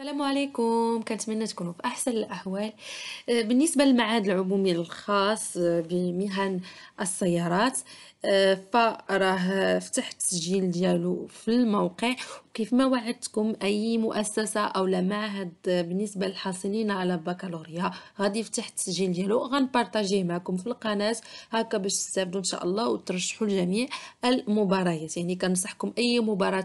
السلام عليكم كنتمنى تكونوا في احسن الاحوال آه، بالنسبه للمعهد العمومي الخاص آه، بمهن السيارات آه، فراه فتح التسجيل ديالو في الموقع وكيف ما وعدتكم اي مؤسسه او معهد بالنسبه للحاصلين على البكالوريا غادي يفتح التسجيل ديالو غنبارطاجيه معكم في القناه هكا باش تستافدوا ان شاء الله وترشحوا لجميع المباريات يعني كنصحكم اي مباراه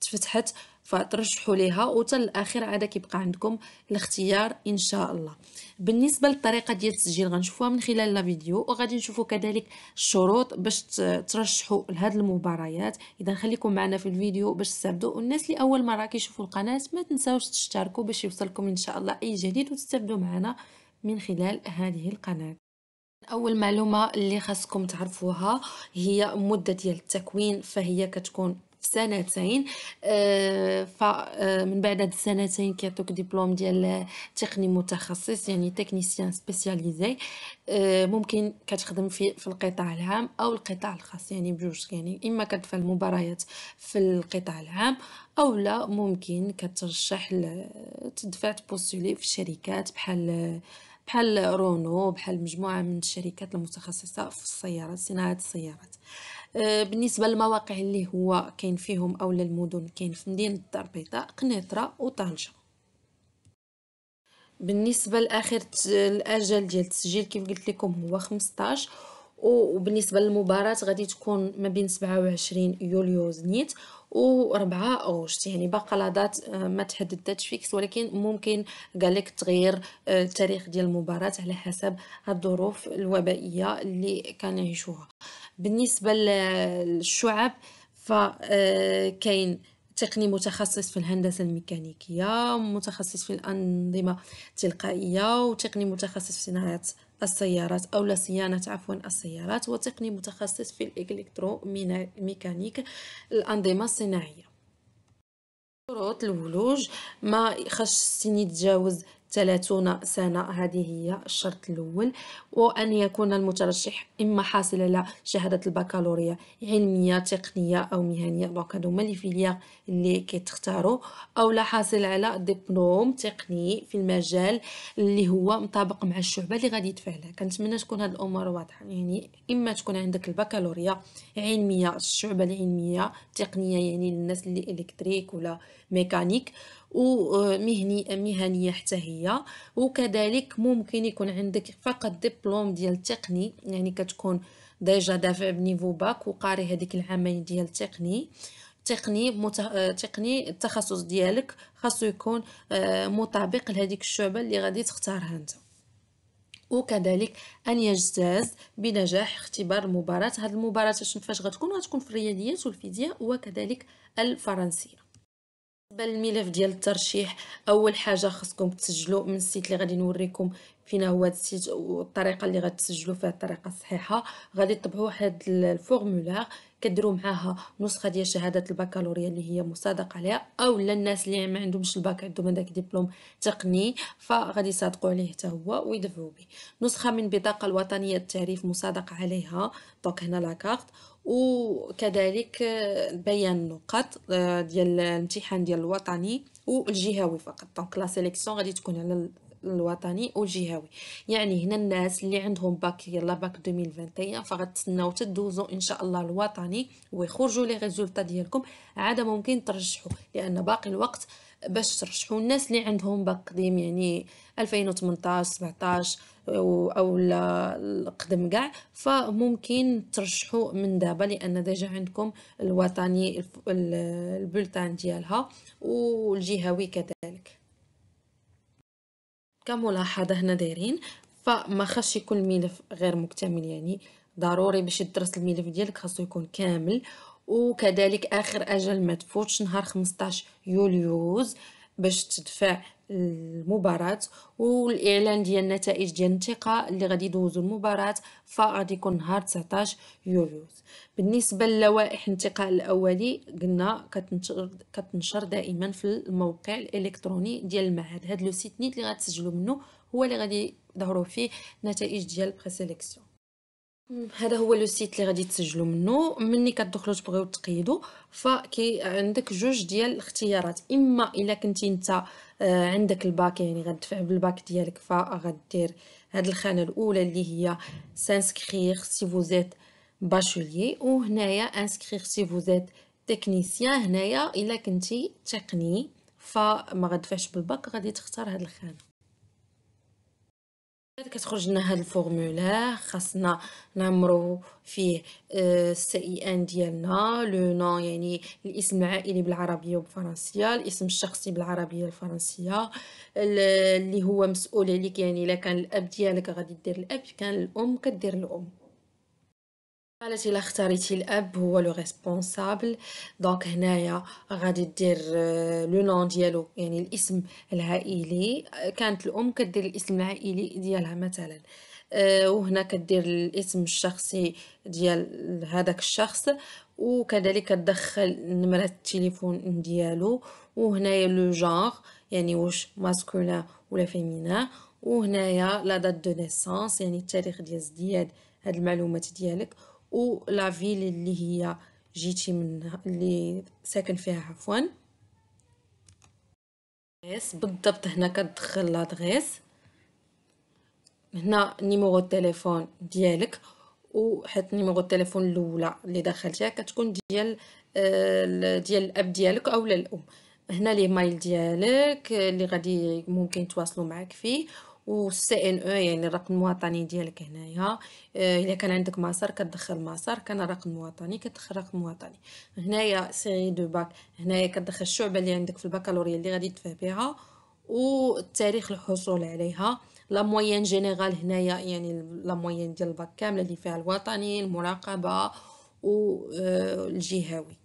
تفتحت فترشحوا ليها وحتى الاخير عاد كيبقى عندكم الاختيار ان شاء الله بالنسبه للطريقه ديال التسجيل غنشوفوها من خلال لا فيديو وغادي نشوفوا كذلك الشروط باش ترشحوا لهاد المباريات اذا خليكم معنا في الفيديو باش تستافدوا والناس اللي اول مره كيشوفوا القناه ما تنساوش تشتركوا باش يوصلكم ان شاء الله اي جديد وتستافدوا معنا من خلال هذه القناه اول معلومه اللي خاصكم تعرفوها هي مده ديال التكوين فهي كتكون سنتين آه، فمن آه، بعد هاد السنتين كيعطوك دبلوم ديال تقني متخصص يعني تكنيسيان سبيسياليزي آه، ممكن كتخدم في في القطاع العام او القطاع الخاص يعني بجوج يعني اما كتدفع المباريات في القطاع العام او لا ممكن كترشح تدفع تبوستولي في شركات بحال بحال رونو بحال مجموعه من الشركات المتخصصه في السيارات صناعه السيارات آه، بالنسبه للمواقع اللي هو كاين فيهم اولا المدن كاين في مدينه الدار البيضاء قنيطره وطنجه بالنسبه لاخر الاجل ديال التسجيل كيف قلت لكم هو 15 وبالنسبه للمباراه غادي تكون ما بين 27 يوليو زنيت و4 اوغشت يعني باقا لا دات آه، ما تحددتش فيكس ولكن ممكن قال لك تغير آه، التاريخ ديال المباراه على حسب الظروف الوبائيه اللي كنعيشوها بالنسبه للشعب فكاين آه، تقني متخصص في الهندسه الميكانيكيه متخصص في الانظمه التلقائيه وتقني متخصص في صناعه السيارات او صيانه عفوا السيارات وتقني متخصص في الالكتروميكانيك الانظمه الصناعيه شروط الولوج ما خش السن يتجاوز 30 سنة هذه هي الشرط الأول وأن يكون المترشح إما حاصل على شهادة البكالوريا علمية تقنية أو مهنية دونك هادو هما لي فيليغ اللي كتختارو أو لا حاصل على دبلوم تقني في المجال اللي هو مطابق مع الشعبة اللي غادي لها كنتمنى تكون هاد الأمور واضحة يعني إما تكون عندك البكالوريا علمية الشعبة العلمية تقنية يعني للناس اللي إلكتريك ولا ميكانيك ومهني آه، مهنيه حتى هي وكذلك ممكن يكون عندك فقط دبلوم ديال التقني يعني كتكون ديجا دافع بنيفو باك وقاري هذيك العامين ديال التقني تقني مت... آه، تقني التخصص ديالك خاصو يكون آه، مطابق لهذيك الشعبه اللي غادي تختارها انت وكذلك ان يجتاز بنجاح اختبار المباراه هذه المباراه فاش غتكون غتكون في الرياضيات والفيزياء وكذلك الفرنسيه بالملف ديال الترشيح اول حاجه خصكم تسجلوا من السيت اللي غادي نوريكم فينا هو هاد السيت والطريقه اللي غتسجلوا فيها الطريقه الصحيحه غادي تطبعوا واحد الفورمولار كديروا معاها نسخه ديال شهاده البكالوريا اللي هي مصادق عليها او الناس اللي ما عندهمش الباك عندهم هذاك ديبلوم تقني فغادي يصادقوا عليه حتى هو ويدفعوا به نسخه من بطاقه الوطنيه التعريف مصادق عليها دونك هنا لاكارت وكذلك بيان النقط آه، ديال الامتحان ديال الوطني والجهوي فقط دونك لا سيليكسيون غادي تكون على الوطني والجهوي يعني هنا الناس اللي عندهم باك يلا باك 2021 فغتسناو تدوزو ان شاء الله الوطني ويخرجوا لي ريزولطا ديالكم عاد ممكن ترجحوا لان باقي الوقت باش ترشحوا الناس اللي عندهم باك قديم يعني 2018 17 او القدم كاع فممكن ترشحوا من دابا لان ديجا عندكم الوطني البلتان ديالها والجهوي كذلك كملاحظة هنا دايرين فما خاصش يكون الملف غير مكتمل يعني ضروري باش يدرس الملف ديالك خاصو يكون كامل وكذلك اخر اجل ما تفوتش نهار 15 يوليوز باش تدفع المباراة والاعلان ديال النتائج ديال الثقه اللي غادي يدوزوا المباراه فغادي يكون نهار 19 يوليو بالنسبه للوائح الانتقاء الاولي قلنا كتنشر كتنشر دائما في الموقع الالكتروني ديال المعهد هاد لو سيت نيت اللي غتسجلوا منه هو اللي غادي يظهروا فيه نتائج ديال بريسيليكسيون هذا هو لو سيت اللي غادي تسجلوا منه ملي كتدخلوا تبغيو تقيدوا فكي عندك جوج ديال الاختيارات اما الا كنتي انت آه، عندك الباك يعني غتدفع بالباك ديالك فغدير هاد الخانه الاولى اللي هي سانسكريغ سي فوزيت باشوليي وهنايا انسكريغ سي فوزيت تكنيسيان هنايا الا كنتي تقني فما غدفعش بالباك غادي تختار هاد الخانه كتخرج لنا هاد الفورمولير خاصنا نعمرو فيه آه، السي اي ان ديالنا لو نون يعني الاسم العائلي بالعربيه وبالفرنسيه الاسم الشخصي بالعربيه الفرنسيه اللي هو مسؤول عليك يعني الا كان الاب ديالك غادي دير الاب كان الام كدير الام قالت الا اختاريتي الاب هو لو ريسبونسابل دونك هنايا غادي دير لو آه، نون ديالو يعني الاسم العائلي كانت الام كدير الاسم العائلي ديالها مثلا آه، وهنا كدير الاسم الشخصي ديال هذاك الشخص وكذلك تدخل نمره التليفون ديالو وهنايا لو جونغ يعني واش ماسكولا ولا فيمينا وهنايا لا دات دو نيسونس يعني التاريخ ديال ازدياد هاد المعلومات ديالك لا فيل اللي هي جيتي منها اللي ساكن فيها عفوا بالضبط هنا كتدخل لادغيس هنا نيميرو التليفون ديالك وحيت نيميرو التليفون الاولى اللي دخلتيها كتكون ديال آه، ديال الاب ديالك اولا الام هنا لي مايل ديالك آه، اللي غادي ممكن يتواصلوا معك فيه والسي ان او يعني الرقم الوطني ديالك هنايا آه، الا كان عندك مسار كتدخل مسار كان رقم وطني كتدخل رقم وطني هنايا سيري دو باك هنايا كتدخل الشعبه اللي عندك في البكالوريا اللي غادي تفه بها والتاريخ الحصول عليها لا موين جينيرال هنايا يعني لا موين ديال الباك كامله اللي فيها الوطني المراقبه والجهوي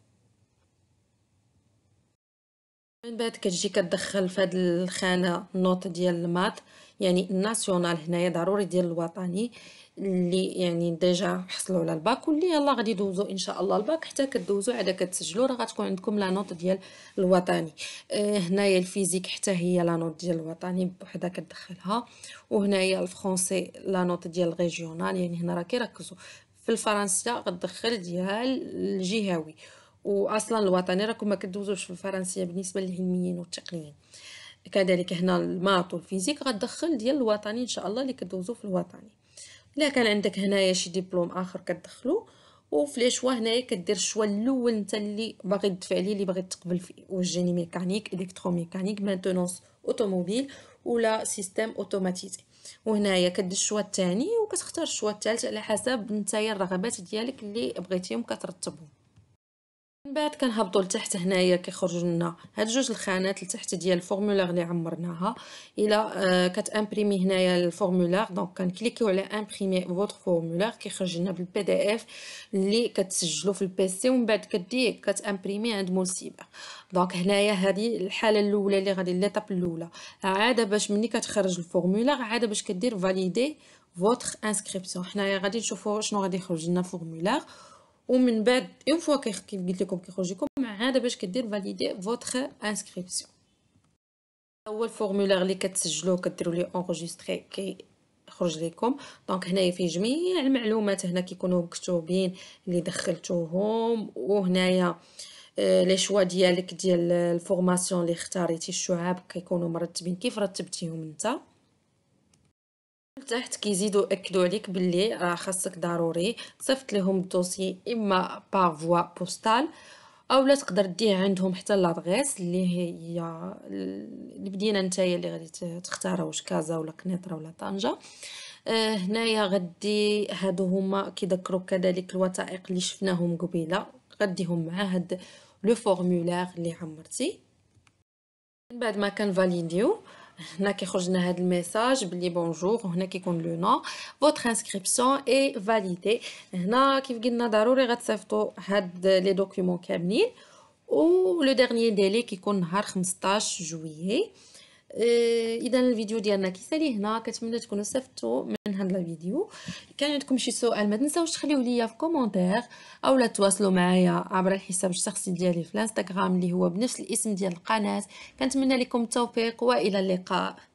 آه، من بعد كتجي كتدخل في هذه الخانه النوط ديال المات يعني الناسيونال هنايا ضروري ديال الوطني اللي يعني ديجا حصلوا على الباك واللي يلا غادي يدوزوا ان شاء الله الباك حتى كدوزوا عاد كتسجلوا راه غتكون عندكم لا نوت ديال الوطني اه هنايا الفيزيك حتى هي لا نوت ديال الوطني بوحدها كتدخلها وهنايا الفرونسي لا نوت ديال الريجيونال يعني هنا راه كيركزوا في الفرنسيه غتدخل ديال الجهوي واصلا الوطني راكم ما كدوزوش في الفرنسيه بالنسبه للعلميين والتقنيين كذلك هنا الماط والفيزيك غتدخل ديال الوطني ان شاء الله اللي كدوزو في الوطني الا كان عندك هنايا شي دبلوم اخر كتدخلو وفي لي شوا هنايا كدير الشوا الاول انت اللي باغي تدفع ليه اللي باغي تقبل فيه واش ميكانيك الكتروميكانيك مانتونونس اوتوموبيل ولا سيستيم اوتوماتيزي وهنايا كدير الشوا الثاني وكتختار الشوا الثالث على حسب نتايا الرغبات ديالك اللي بغيتيهم كترتبهم من بعد كنهبطوا لتحت هنايا كيخرجوا لنا هاد جوج الخانات لتحت ديال الفورمولير اللي عمرناها الا آه، كتامبريمي هنايا الفورمولير دونك كنكليكيو على امبريمي فوتر فورمولير كيخرج لنا بالبي دي اف اللي كتسجلو في البيسي ومن بعد كديه كتامبريمي عند مونسيبر دونك هنايا هذه الحاله الاولى اللي غادي ليطاب الاولى عاده باش ملي كتخرج الفورمولير عاده باش كدير فاليدي فوتر انسكريبسيون حنايا غادي نشوفوا شنو غادي يخرج لنا فورمولير ومن بعد اون فوا كيف قلت لكم كيخرج لكم مع هذا باش كدير فاليدي فوتغ انسكريبسيون هو فورمولير اللي كتسجلوه كديروا ليه اونغيستري كي خرج لكم دونك هنايا فيه جميع المعلومات هنا كيكونوا مكتوبين اللي دخلتوهم وهنايا لي آه، شوا ديالك ديال الفورماسيون اللي اختاريتي الشعاب كيكونوا مرتبين كيف رتبتيهم نتا تحت كيزيدو اكدوا عليك باللي راه خاصك ضروري صيفط لهم الدوسي اما بار فوا بوستال اولا تقدر ديه عندهم حتى لادغيس اللي هي المدينه نتايا اللي غادي تختارها واش كازا ولا قنيطره ولا طنجه أه هنايا غدي هادو هما كيذكروا كذلك الوثائق اللي شفناهم قبيله غديهم مع هاد لو فورمولير اللي عمرتي من بعد ما كان فاليديو هنا كيخرجنا هذا الميساج بلي بونجور وهنا كيكون لو نو فوتر انسكريبسيون اي فاليدي هنا كيف قلنا ضروري غتصيفطوا هاد لي دوكيومون كاملين و لو ديرني ديلي كيكون نهار 15 جويي إيه، اذا الفيديو ديالنا كيسالي هنا كنتمنى تكونوا استفدتوا من هذا الفيديو كان عندكم شي سؤال ما تنساوش تخليو ليا في كومونتير اولا تواصلوا معايا عبر الحساب الشخصي ديالي في الانستغرام اللي هو بنفس الاسم ديال القناه كنتمنى لكم التوفيق والى اللقاء